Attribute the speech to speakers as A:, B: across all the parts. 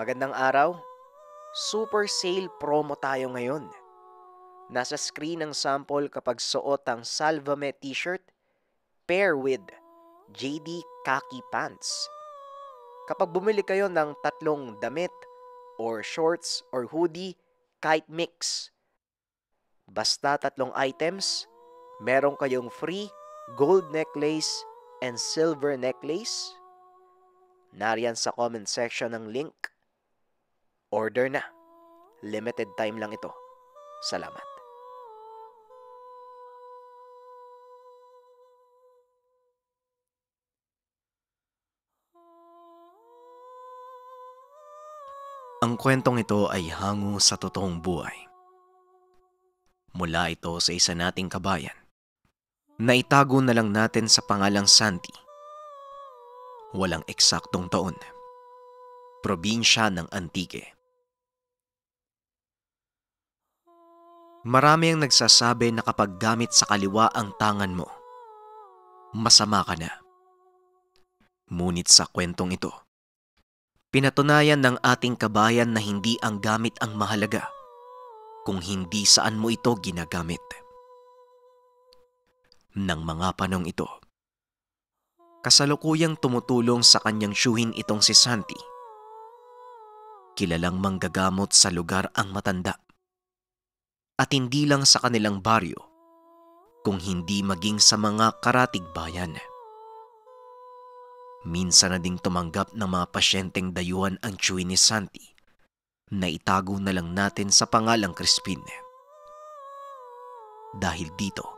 A: Magandang araw. Super sale promo tayo ngayon. Nasa screen ang sample kapag suot ang Salvame t-shirt pair with JD khaki pants. Kapag bumili kayo ng tatlong damit or shorts or hoodie, kahit mix. Basta tatlong items, meron kayong free gold necklace and silver necklace. Nariyan sa comment section ang link Order na. Limited time lang ito. Salamat. Ang kwentong ito ay hango sa totoong buhay. Mula ito sa isa nating kabayan. Naitago na lang natin sa pangalang Santi. Walang eksaktong taon. Probinsya ng Antique. Marami ang nagsasabi na kapag gamit sa kaliwa ang tangan mo, masama ka na. Ngunit sa kwentong ito, pinatunayan ng ating kabayan na hindi ang gamit ang mahalaga kung hindi saan mo ito ginagamit. Ng mga panong ito, kasalukuyang tumutulong sa kanyang syuhin itong si Santi. Kilalang manggagamot sa lugar ang matanda at hindi lang sa kanilang baryo, kung hindi maging sa mga karatig bayan. Minsan na ding tumanggap ng mga pasyenteng dayuhan ang chewy ni Santi na itago na lang natin sa pangalang Crispin. Dahil dito,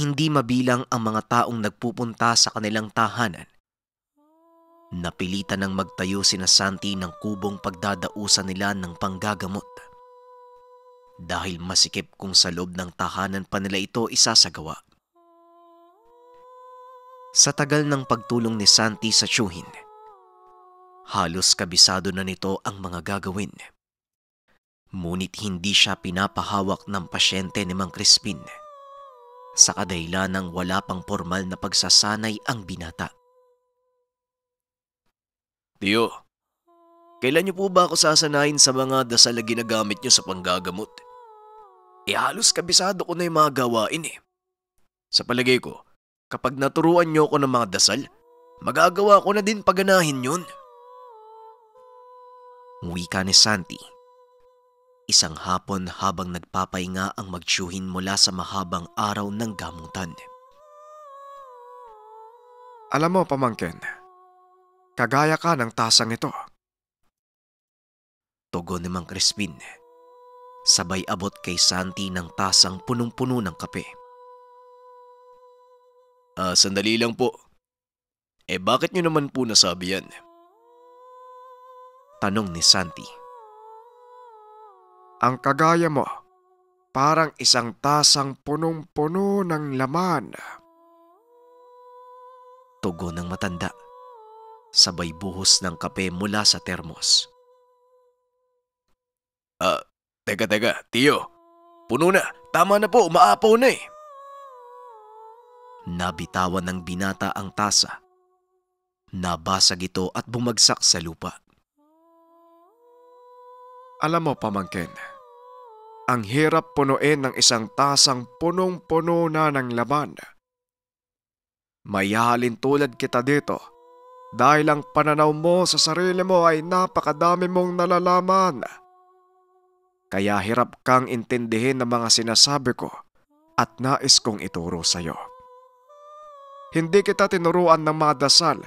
A: hindi mabilang ang mga taong nagpupunta sa kanilang tahanan. Napilitan ng magtayo sina Santi ng kubong pagdadausan nila ng panggagamot dahil masikip kung sa loob ng tahanan pa nila ito isasagawa. Sa tagal ng pagtulong ni Santi sa Chuhin, halos kabisado na nito ang mga gagawin. Ngunit hindi siya pinapahawak ng pasyente ni Mang Crispin sa kadayla ng wala pang formal na pagsasanay ang binata. Tiyo, Kailan niyo po ba ako sasanayin sa mga dasal na ginagamit niyo sa panggagamot? Eh halos kabisado ko na yung mga gawain eh. Sa palagay ko, kapag naturuan niyo ako ng mga dasal, magagawa ko na din paganahin yun. Wika ni Santi. Isang hapon habang nagpapahinga ang magsyuhin mula sa mahabang araw ng gamutan. Alam mo, pamangkin, kagaya ka ng tasang ito tugon ni Mang Crispin. Sabay abot kay Santi ng tasang punong-puno ng kape. Ah, sandali lang po. Eh bakit nyo naman po nasabi yan? Tanong ni Santi. Ang kagaya mo, parang isang tasang punong-puno ng laman. Tugon ng matanda. Sabay buhos ng kape mula sa termos. Ah, uh, teka teka, tiyo. Puno na, tama na po, maapaw na eh. Nabitawan ng binata ang tasa. Nabasag ito at bumagsak sa lupa. Alam mo, pamangkin, ang hirap punuin ng isang tasang punong-puno na ng laman. Mayahalin tulad kita dito dahil ang pananaw mo sa sarili mo ay napakadami mong nalalaman kaya hirap kang intindihin ng mga sinasabi ko at nais kong ituro sa iyo. Hindi kita tinuruan ng madasal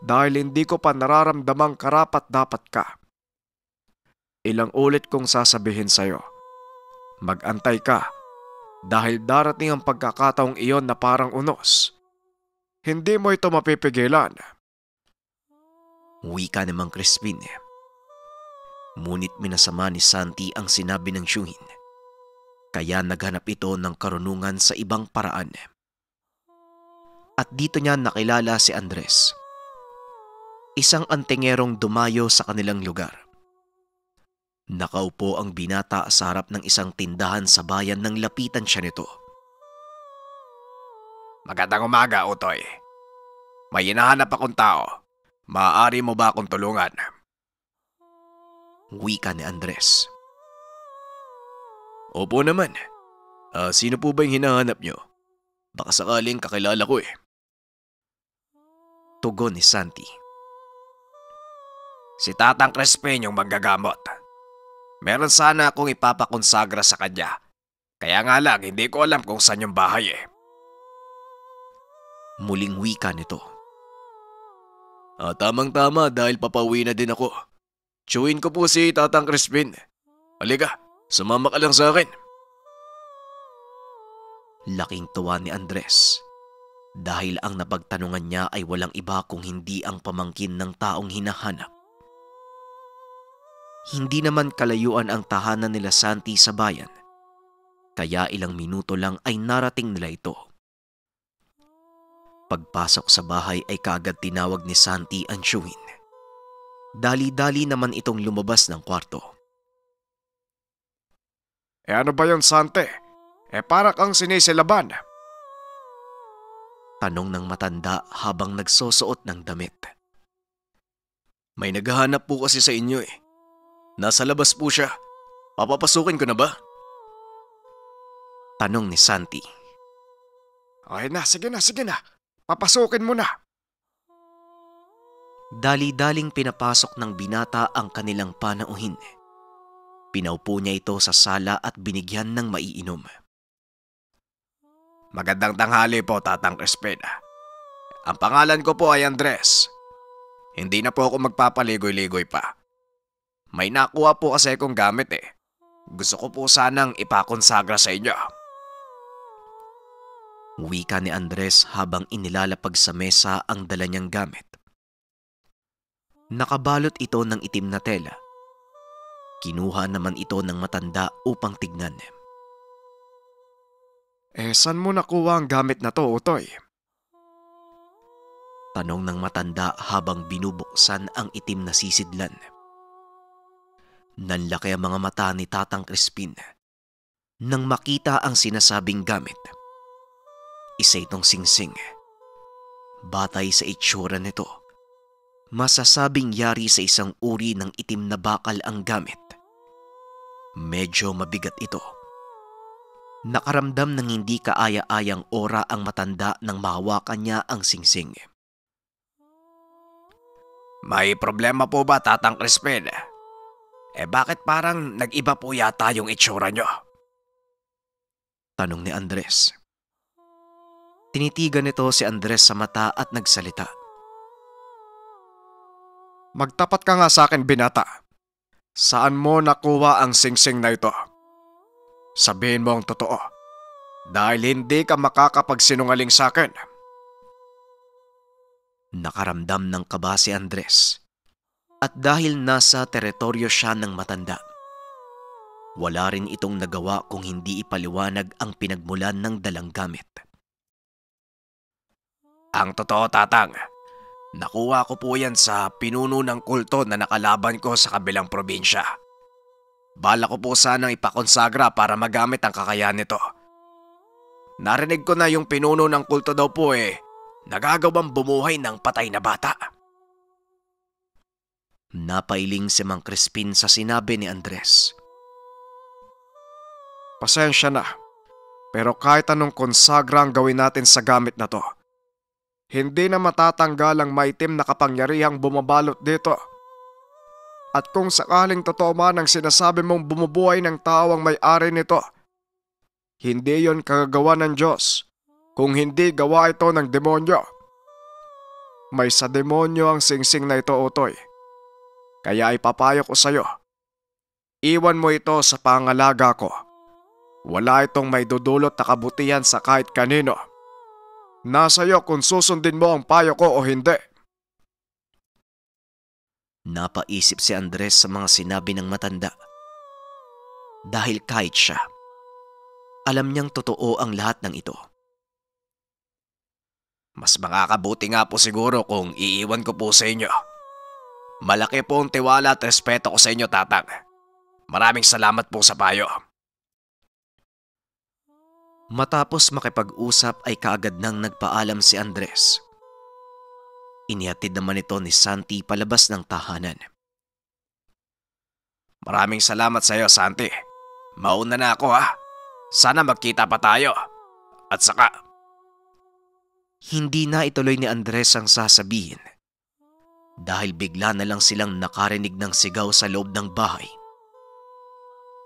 A: dahil hindi ko pa nararamdamang karapat dapat ka. Ilang ulit kong sasabihin sa iyo, magantay ka dahil darating ang pagkakataong iyon na parang unos. Hindi mo ito mapipigilan. Wika namang Crispin. Ngunit minasama ni Santi ang sinabi ng Shuhin. Kaya naghanap ito ng karunungan sa ibang paraan. At dito niya nakilala si Andres. Isang antingerong dumayo sa kanilang lugar. Nakaupo ang binata sa harap ng isang tindahan sa bayan ng lapitan siya nito. Magandang umaga, Utoy. May hinahanap akong tao. Maaari mo ba akong tulungan? wika ni Andres. Opo naman. Uh, sino po ba yung hinahanap nyo? Baka sakaling kakilala ko eh. Tugon ni Santi. Si Tatang Crespen yung manggagamot. Meron sana akong ipapakonsagra sa kanya. Kaya nga lang, hindi ko alam kung saan yung bahay eh. Muling wika nito. Ah, tamang tama dahil papawi na din ako. Chewin ko po si Tatang Crispin. Halika, sumama ka lang sa akin. Laking tuwa ni Andres. Dahil ang napagtanungan niya ay walang iba kung hindi ang pamangkin ng taong hinahanap. Hindi naman kalayuan ang tahanan nila Santi sa bayan. Kaya ilang minuto lang ay narating nila ito. Pagpasok sa bahay ay kagad tinawag ni Santi ang Shuin. Dali-dali naman itong lumabas ng kwarto. E ano ba yon Sante? E para kang sinisilaban. Tanong ng matanda habang nagsusuot ng damit. May naghahanap po kasi sa inyo eh. Nasa labas po siya. Papapasukin ko na ba? Tanong ni Santi. Ay na, sige na, sige na. Papasukin mo na. Dali-daling pinapasok ng binata ang kanilang panauhin. Pinaupo niya ito sa sala at binigyan ng maiinom. Magandang tanghali po, Tatang Crespeda. Ang pangalan ko po ay Andres. Hindi na po ako magpapaligoy-ligoy pa. May nakuha po kasi kong gamit eh. Gusto ko po sanang ipakonsagra sa inyo. Wika ni Andres habang inilalapag sa mesa ang dala niyang gamit. Nakabalot ito ng itim na tela. Kinuha naman ito ng matanda upang tignan. Eh, saan mo nakuha ang gamit na to, Utoy? Tanong ng matanda habang binubuksan ang itim na sisidlan. Nanlaki ang mga mata ni Tatang Crispin nang makita ang sinasabing gamit. Isa itong singsing, batay sa itsura nito Masasabing yari sa isang uri ng itim na bakal ang gamit. Medyo mabigat ito. Nakaramdam ng hindi kaaya-ayang ora ang matanda nang mahawakan niya ang singsing. May problema po ba, Tatang Crispin? Eh bakit parang nag-iba po yata yung itsura nyo? Tanong ni Andres. Tinitigan nito si Andres sa mata at nagsalita. Magtapat ka nga sa akin binata. Saan mo nakuha ang singsing na ito? Sabihin mo ang totoo. Dahil hindi ka makakapagsinungaling sa akin. Nakaramdam ng kaba si Andres. At dahil nasa teritoryo siya ng matanda, wala rin itong nagawa kung hindi ipaliwanag ang pinagmulan ng dalang gamit. Ang totoo, tatang, Nakuha ko po yan sa pinuno ng kulto na nakalaban ko sa kabilang probinsya. Bala ko po sanang ipakonsagra para magamit ang kakayahan nito. Narinig ko na yung pinuno ng kulto daw po eh, nagagawang bumuhay ng patay na bata. Napailing si Mang Crispin sa sinabi ni Andres. Pasensya na, pero kahit anong konsagra ang gawin natin sa gamit na to – hindi na matatanggal ang maitim na kapangyarihang bumabalot dito. At kung sakaling totoo man ang sinasabi mong bumubuhay ng tao ang may-ari nito, hindi yon kagagawa ng Diyos kung hindi gawa ito ng demonyo. May sa demonyo ang singsing na ito, Otoy. Kaya ipapayo ko sa'yo. Iwan mo ito sa pangalaga ko. Wala itong may dudulot na kabutihan sa kahit kanino. Nasa iyo kung susundin mo ang payo ko o hindi. Napaisip si Andres sa mga sinabi ng matanda. Dahil kahit siya, alam niyang totoo ang lahat ng ito. Mas makakabuti nga po siguro kung iiwan ko po sa inyo. Malaki po ang tiwala at respeto ko sa inyo, tatang. Maraming salamat po sa payo. Matapos makipag-usap ay kaagad nang nagpaalam si Andres. Inihatid naman ito ni Santi palabas ng tahanan. Maraming salamat sa iyo, Santi. Mauna na ako ha. Sana magkita pa tayo. At saka... Hindi na ituloy ni Andres ang sasabihin. Dahil bigla na lang silang nakarinig ng sigaw sa loob ng bahay.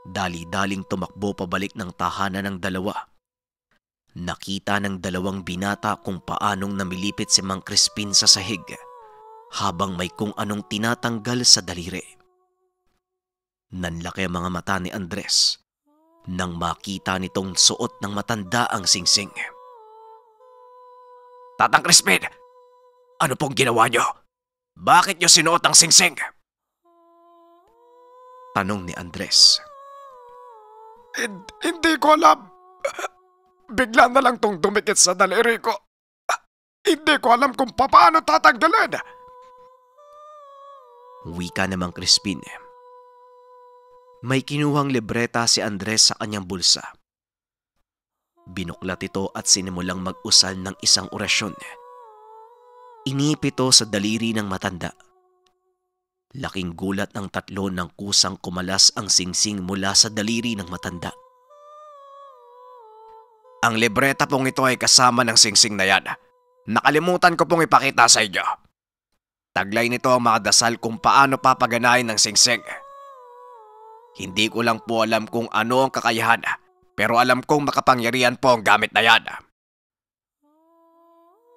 A: Dali-daling tumakbo pabalik ng tahanan ng dalawa Nakita ng dalawang binata kung paanong namilipit si Mang Crispin sa sahig habang may kung anong tinatanggal sa daliri. Nanlaki ang mga mata ni Andres nang makita nitong suot ng matanda ang singsing. Tatang Crispin, ano pong ginawa nyo? Bakit nyo sinuot ang singsing? Tanong ni Andres. Hindi ko alam. Bigla na lang tong dumikit sa daliri ko. Ah, hindi ko alam kung paano tatagdalan. Wika naman Crispin. May kinuhang libreta si Andres sa kanyang bulsa. Binuklat ito at sinimulang mag-usal ng isang orasyon. Iniip ito sa daliri ng matanda. Laking gulat ng tatlo ng kusang kumalas ang singsing mula sa daliri ng matanda. Ang libreta pong ito ay kasama ng singsing na yan. Nakalimutan ko pong ipakita sa inyo. Taglay nito ang mga dasal kung paano papaganahin ng singsing. Hindi ko lang po alam kung ano ang kakayahan pero alam kong makapangyarihan po ang gamit na yan.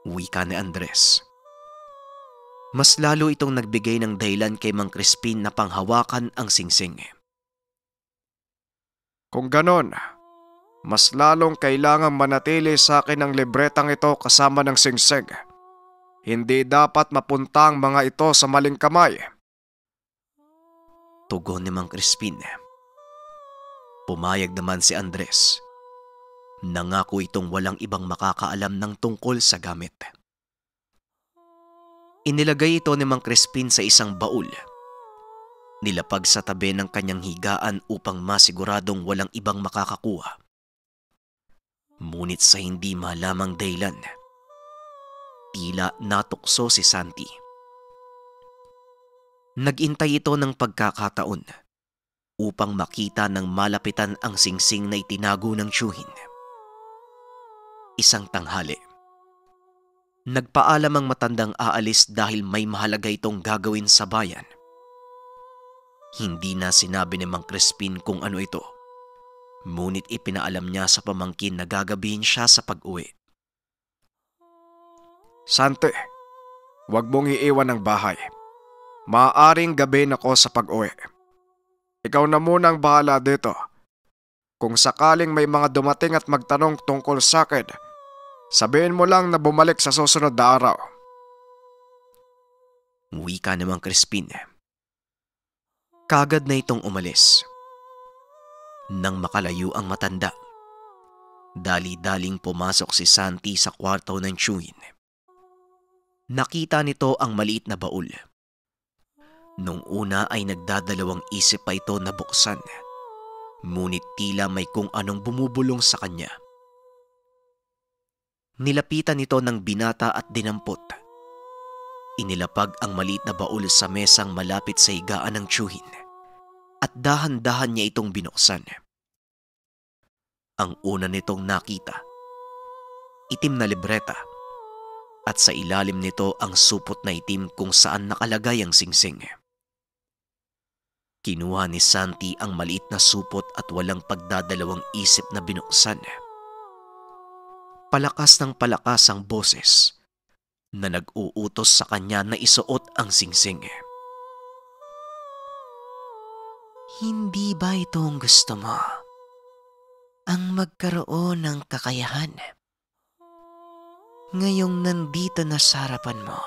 A: Wika ni Andres. Mas lalo itong nagbigay ng dahilan kay Mang Crispin na panghawakan ang singsing. Kung ganon, mas lalong kailangan manatili sa akin ang libretang ito kasama ng singsing. Hindi dapat mapunta ang mga ito sa maling kamay. Tugon ni Mang Crispin. Pumayag naman si Andres. Nangako itong walang ibang makakaalam ng tungkol sa gamit. Inilagay ito ni Mang Crispin sa isang baul nilapag sa tabi ng kanyang higaan upang masiguradong walang ibang makakakuha. Ngunit sa hindi malamang daylan, tila natukso si Santi. Nagintay ito ng pagkakataon upang makita ng malapitan ang singsing na itinago ng Chuhin. Isang tanghali. Nagpaalam ang matandang aalis dahil may mahalaga itong gagawin sa bayan. Hindi na sinabi ni Mang Crispin kung ano ito Ngunit ipinaalam niya sa pamangkin na gagabihin siya sa pag-uwi. Sante, huwag mong iiwan ng bahay. Maaring na ako sa pag-uwi. Ikaw na muna ang bahala dito. Kung sakaling may mga dumating at magtanong tungkol sa akin, sabihin mo lang na bumalik sa susunod na araw. Uwi Wika naman Crispin. Kagad na itong umalis nang makalayo ang matanda. Dali-daling pumasok si Santi sa kwarto ng Chuin. Nakita nito ang maliit na baul. Nung una ay nagdadalawang isip pa ito na buksan. Ngunit tila may kung anong bumubulong sa kanya. Nilapitan nito ng binata at dinampot. Inilapag ang maliit na baul sa mesang malapit sa higaan ng Chuhin at dahan-dahan niya itong binuksan. Ang una nitong nakita, itim na libreta at sa ilalim nito ang supot na itim kung saan nakalagay ang singsing. Kinuha ni Santi ang maliit na supot at walang pagdadalawang isip na binuksan. Palakas ng palakas ang boses na nag-uutos sa kanya na isuot ang singsing. -sing. Hindi ba ito ang gusto mo? Ang magkaroon ng kakayahan. Ngayong nandito na sa harapan mo,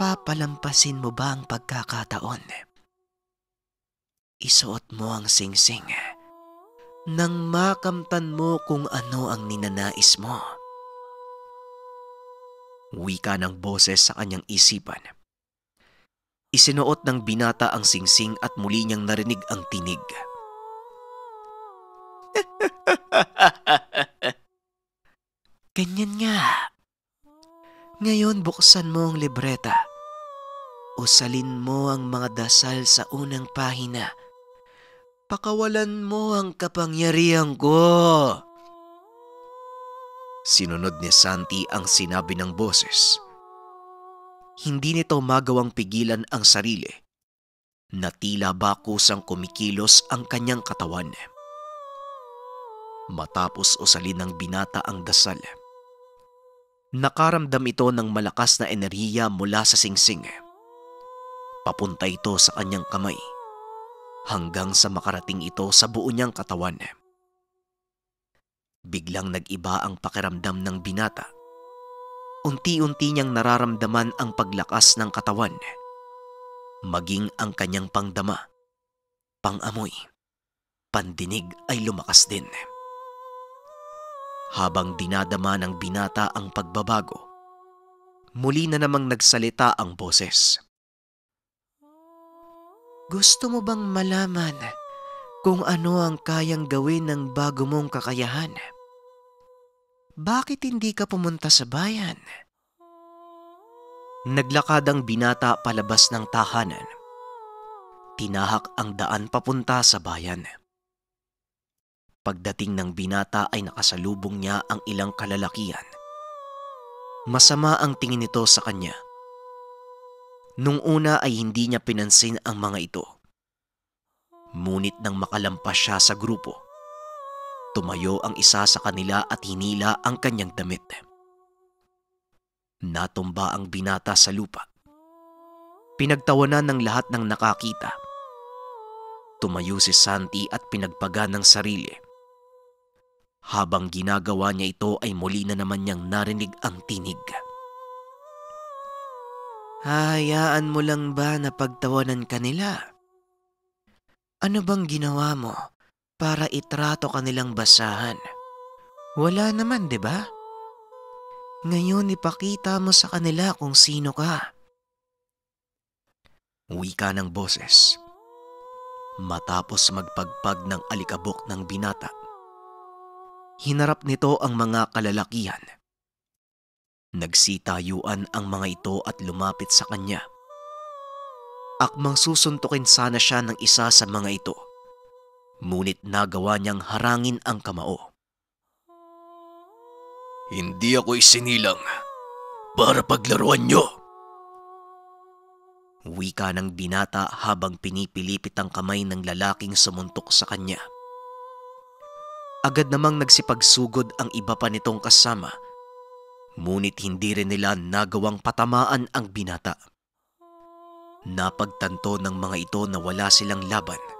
A: papalampasin mo ba ang pagkakataon? Isuot mo ang singsing nang makamtan mo kung ano ang ninanais mo. Wika ng boses sa kanyang isipan Isinuot ng binata ang singsing at muli niyang narinig ang tinig. Ganyan nga. Ngayon buksan mo ang libreta. Usalin mo ang mga dasal sa unang pahina. Pakawalan mo ang kapangyarihan ko. Sinunod ni Santi ang sinabi ng boses hindi nito magawang pigilan ang sarili Natila tila bakusang kumikilos ang kanyang katawan. Matapos usalin ng binata ang dasal, nakaramdam ito ng malakas na enerhiya mula sa singsing. Papunta ito sa kanyang kamay hanggang sa makarating ito sa buo niyang katawan. Biglang nag-iba ang pakiramdam ng binata unti-unti niyang nararamdaman ang paglakas ng katawan, maging ang kanyang pangdama, pangamoy, pandinig ay lumakas din. Habang dinadama ng binata ang pagbabago, muli na namang nagsalita ang boses. Gusto mo bang malaman kung ano ang kayang gawin ng bago mong kakayahan? bakit hindi ka pumunta sa bayan? Naglakad ang binata palabas ng tahanan. Tinahak ang daan papunta sa bayan. Pagdating ng binata ay nakasalubong niya ang ilang kalalakihan. Masama ang tingin nito sa kanya. Nung una ay hindi niya pinansin ang mga ito. Ngunit nang makalampas siya sa grupo, Tumayo ang isa sa kanila at hinila ang kanyang damit. Natumba ang binata sa lupa. Pinagtawanan ng lahat ng nakakita. Tumayo si Santi at pinagpaga ng sarili. Habang ginagawa niya ito ay muli na naman niyang narinig ang tinig. Hayaan mo lang ba na pagtawanan kanila? Ano bang ginawa mo? para itrato kanilang basahan. Wala naman, 'di ba? Ngayon ipakita mo sa kanila kung sino ka. Uwi ka ng boses. Matapos magpagpag ng alikabok ng binata, hinarap nito ang mga kalalakihan. Nagsitayuan ang mga ito at lumapit sa kanya. Akmang susuntukin sana siya ng isa sa mga ito Ngunit nagawa niyang harangin ang kamao. Hindi ako isinilang para paglaruan niyo. Wika ng binata habang pinipilipit ang kamay ng lalaking sumuntok sa kanya. Agad namang nagsipagsugod ang iba pa nitong kasama, ngunit hindi rin nila nagawang patamaan ang binata. Napagtanto ng mga ito na wala silang laban –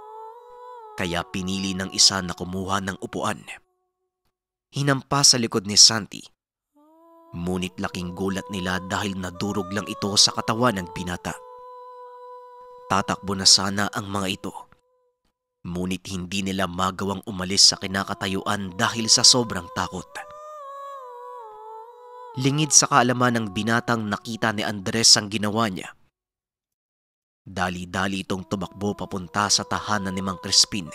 A: kaya pinili ng isa na kumuha ng upuan. Hinampas sa likod ni Santi. Munit laking gulat nila dahil nadurog lang ito sa katawan ng binata. Tatakbo na sana ang mga ito. Munit hindi nila magawang umalis sa kinakatayuan dahil sa sobrang takot. Lingid sa kaalaman ng binatang nakita ni Andres ang ginawa niya Dali-dali itong tumakbo papunta sa tahanan ni Mang Crispin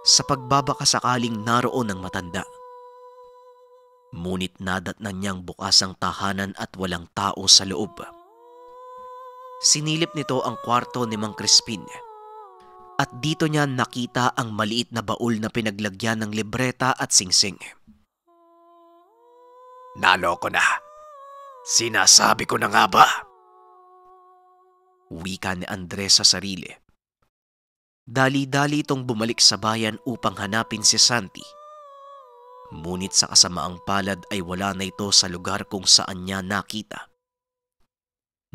A: sa pagbabaka sakaling naroon ang matanda. Munit nadat na niyang bukas ang tahanan at walang tao sa loob. Sinilip nito ang kwarto ni Mang Crispin at dito niya nakita ang maliit na baul na pinaglagyan ng libreta at singsing. Naloko na. Sinasabi ko na nga ba? wika ni Andres sa sarili. Dali-dali itong bumalik sa bayan upang hanapin si Santi. Ngunit sa kasamaang palad ay wala na ito sa lugar kung saan niya nakita.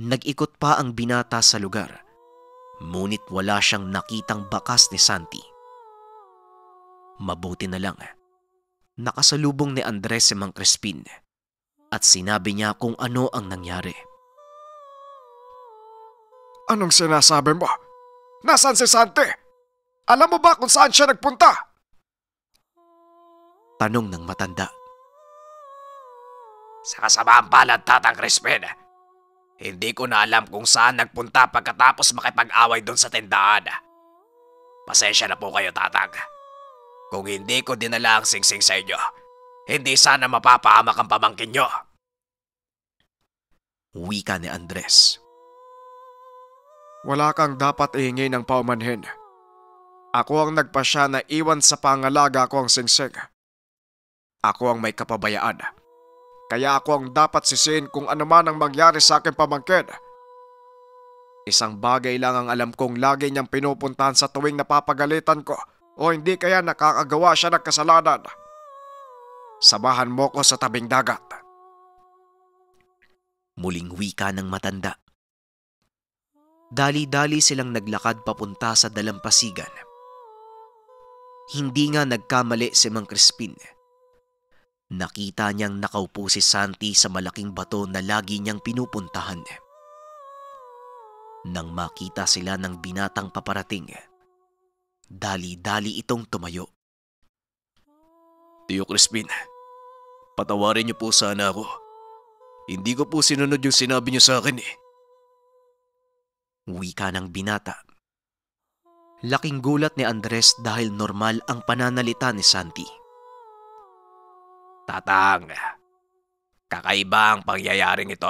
A: Nag-ikot pa ang binata sa lugar, ngunit wala siyang nakitang bakas ni Santi. Mabuti na lang, nakasalubong ni Andres si Mang Crispin at sinabi niya kung ano ang nangyari. Anong sinasabi mo? Nasaan si Sante? Alam mo ba kung saan siya nagpunta? Tanong ng matanda. Sa kasamaang palad, Tatang Crispin, hindi ko na alam kung saan nagpunta pagkatapos makipag-away doon sa tindahan. Pasensya na po kayo, Tatang. Kung hindi ko dinala ang singsing sa inyo, hindi sana mapapaamak ang pamangkin nyo. Wika ni Andres. Wala kang dapat ihingi ng paumanhin. Ako ang nagpasya na iwan sa pangalaga ko ang singsing. Ako ang may kapabayaan. Kaya ako ang dapat sisihin kung ano man ang mangyari sa akin pamangkin. Isang bagay lang ang alam kong lagi niyang pinupuntahan sa tuwing napapagalitan ko o hindi kaya nakakagawa siya ng kasalanan. Samahan mo ko sa tabing dagat. Muling wika ng matanda. Dali-dali silang naglakad papunta sa dalampasigan. Hindi nga nagkamali si Mang Crispin. Nakita niyang nakaupo si Santi sa malaking bato na lagi niyang pinupuntahan. Nang makita sila ng binatang paparating, dali-dali itong tumayo. Tiyo Crispin, patawarin niyo po sana ako. Hindi ko po sinunod yung sinabi niyo sa akin eh wika ng binata. Laking gulat ni Andres dahil normal ang pananalita ni Santi. Tatang, kakaiba ang pangyayaring ito.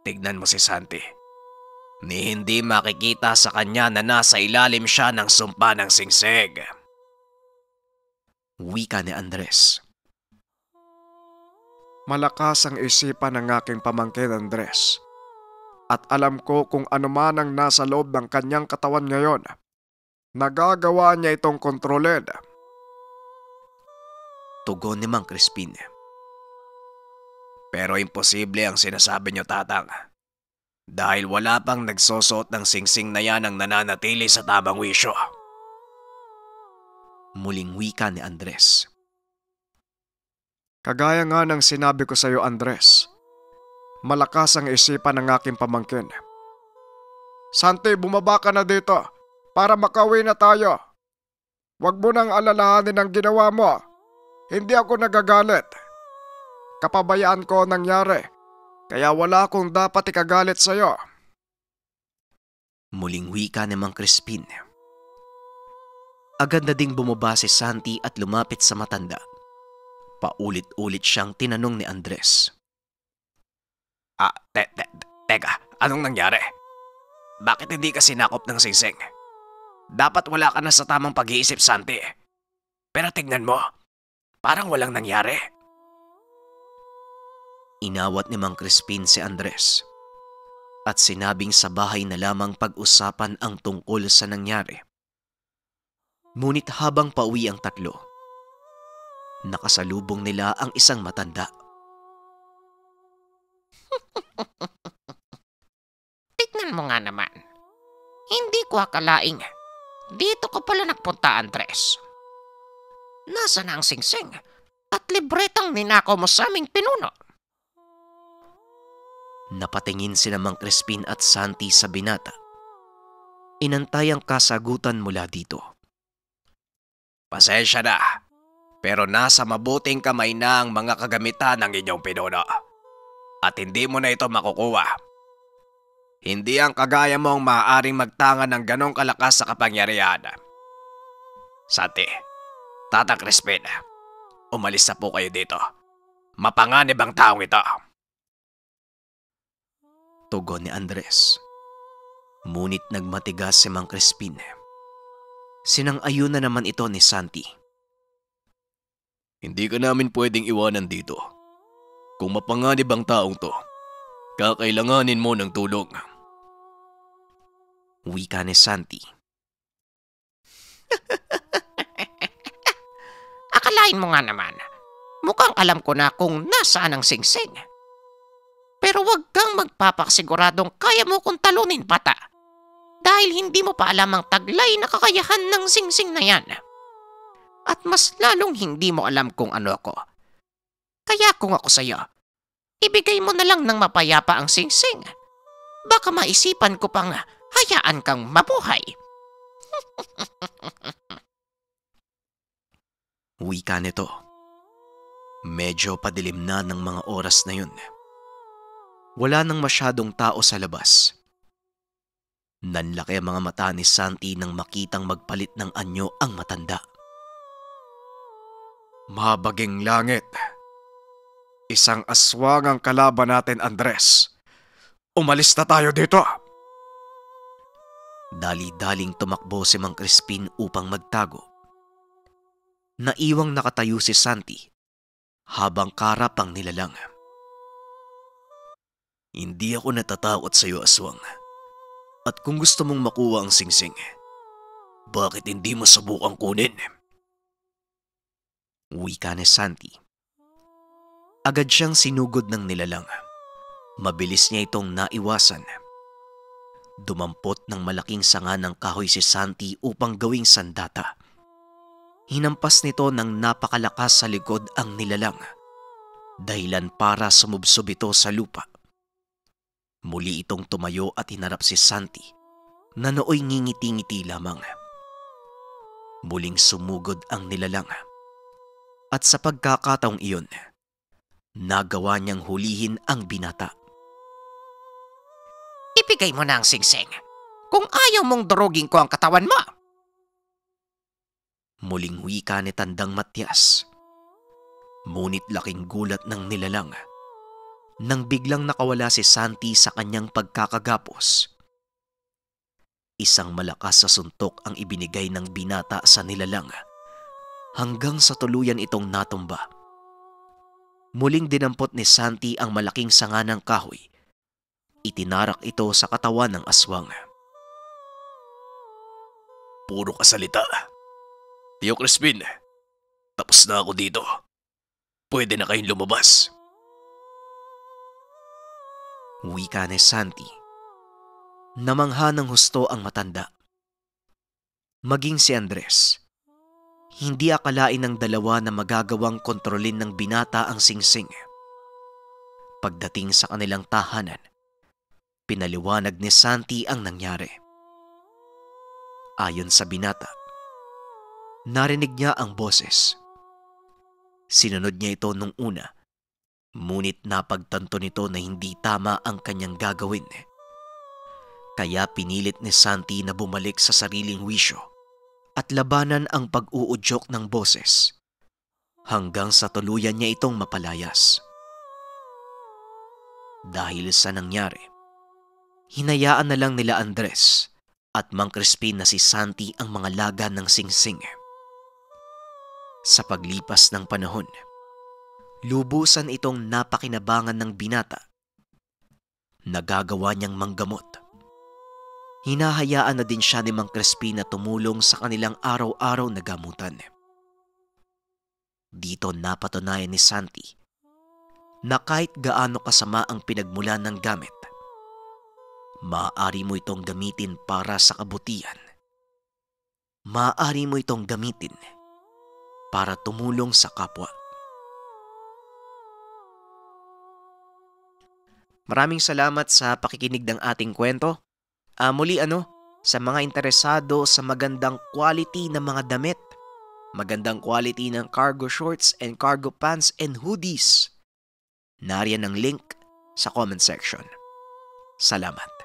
A: Tignan mo si Santi. Ni hindi makikita sa kanya na nasa ilalim siya ng sumpa ng singsig. Wika ni Andres. Malakas ang isipan ng aking pamangkin Andres at alam ko kung ano man ang nasa loob ng kanyang katawan ngayon. Nagagawa niya itong kontrolin. Tugon ni Mang Crispin. Pero imposible ang sinasabi niyo tatang. Dahil wala pang nagsosot ng singsing na yan ang nananatili sa tamang wisyo. Muling wika ni Andres. Kagaya nga ng sinabi ko sa iyo Andres, Malakas ang isipan ng aking pamangkin. Santi, bumaba ka na dito para makauwi na tayo. Huwag mo nang alalahanin ang ginawa mo. Hindi ako nagagalit. Kapabayaan ko nangyari, kaya wala akong dapat ikagalit sa'yo. Muling wika ni Mang Crispin. Agad na ding bumaba si Santi at lumapit sa matanda. Paulit-ulit siyang tinanong ni Andres. Ah, te, te, teka, anong nangyari? Bakit hindi ka sinakop ng sising? Dapat wala ka na sa tamang pag-iisip, Santi. Pero tignan mo, parang walang nangyari. Inawat ni Mang Crispin si Andres at sinabing sa bahay na lamang pag-usapan ang tungkol sa nangyari. Ngunit habang pauwi ang tatlo, nakasalubong nila ang isang matanda Tignan mo nga naman. Hindi ko akalaing dito ko pala nagpunta, Andres. Nasa na ang singsing at libretang ninako mo sa aming pinuno? Napatingin si namang Crispin at Santi sa binata. Inantay ang kasagutan mula dito. Pasensya na, pero nasa mabuting kamay na ang mga kagamitan ng inyong pinuno at hindi mo na ito makukuha. Hindi ang kagaya mong maaaring magtanga ng ganong kalakas sa kapangyarihan. Sati, Tata Crispin, umalis na po kayo dito. Mapanganib ang taong ito. Tugon ni Andres. Munit nagmatigas si Mang Crispin. Sinang-ayun naman ito ni Santi. Hindi ka namin pwedeng iwanan dito. Kung mapanganib ang taong to, kakailanganin mo ng tulong. Wika ni Santi. Akalain mo nga naman, mukhang alam ko na kung nasaan ang singsing. -sing. Pero wag kang magpapakasiguradong kaya mo kong talunin pata. Dahil hindi mo pa alam ang taglay na kakayahan ng singsing -sing na yan. At mas lalong hindi mo alam kung ano ako kaya kung ako sa'yo, ibigay mo na lang ng mapayapa ang singsing. -sing. Baka maisipan ko pang hayaan kang mabuhay. Wika nito. Medyo padilim na ng mga oras na yun. Wala nang masyadong tao sa labas. Nanlaki ang mga mata ni Santi nang makitang magpalit ng anyo ang matanda. Mabaging langit! Isang aswang ang kalaban natin, Andres. Umalis na tayo dito. Dali-daling tumakbo si Mang Crispin upang magtago. Naiwang nakatayo si Santi habang karap ang nilalang. Hindi ako natatakot sa iyo, aswang. At kung gusto mong makuha ang singsing, bakit hindi mo subukan kunin? Wika ni Santi Agad siyang sinugod ng nilalang. Mabilis niya itong naiwasan. Dumampot ng malaking sanga ng kahoy si Santi upang gawing sandata. Hinampas nito ng napakalakas sa likod ang nilalang. Dahilan para sumubsob ito sa lupa. Muli itong tumayo at hinarap si Santi Nanooy nooy ngingiti-ngiti lamang. Muling sumugod ang nilalang. At sa pagkakataong iyon, Nagawa niyang hulihin ang binata. Ibigay mo na ang singsing kung ayaw mong droging ko ang katawan mo. Muling wika ni Tandang Matyas. Munit laking gulat ng nilalang nang biglang nakawala si Santi sa kanyang pagkakagapos. Isang malakas sa suntok ang ibinigay ng binata sa nilalang hanggang sa tuluyan itong natumba. Muling dinampot ni Santi ang malaking sanga ng kahoy. Itinarak ito sa katawan ng aswang. Puro kasalita. Tio Crispin, tapos na ako dito. Pwede na kayong lumabas. Wika ni Santi. Namangha ng husto ang matanda. Maging si Andres, hindi akalain ng dalawa na magagawang kontrolin ng binata ang singsing. Pagdating sa kanilang tahanan, pinaliwanag ni Santi ang nangyari. Ayon sa binata, narinig niya ang boses. Sinunod niya ito nung una, ngunit napagtanto nito na hindi tama ang kanyang gagawin. Kaya pinilit ni Santi na bumalik sa sariling wisyo at labanan ang pag-uudyok ng boses hanggang sa tuluyan niya itong mapalayas. Dahil sa nangyari, hinayaan na lang nila Andres at Mang Crispin na si Santi ang mga laga ng singsing. Sa paglipas ng panahon, lubusan itong napakinabangan ng binata. Nagagawa niyang manggamot hinahayaan na din siya ni Mang Crispin na tumulong sa kanilang araw-araw na gamutan. Dito napatunayan ni Santi na kahit gaano kasama ang pinagmulan ng gamit, maaari mo itong gamitin para sa kabutihan. Maaari mo itong gamitin para tumulong sa kapwa. Maraming salamat sa pakikinig ng ating kwento. Uh, muli ano, sa mga interesado sa magandang quality ng mga damit, magandang quality ng cargo shorts and cargo pants and hoodies. Nariyan ang link sa comment section. Salamat.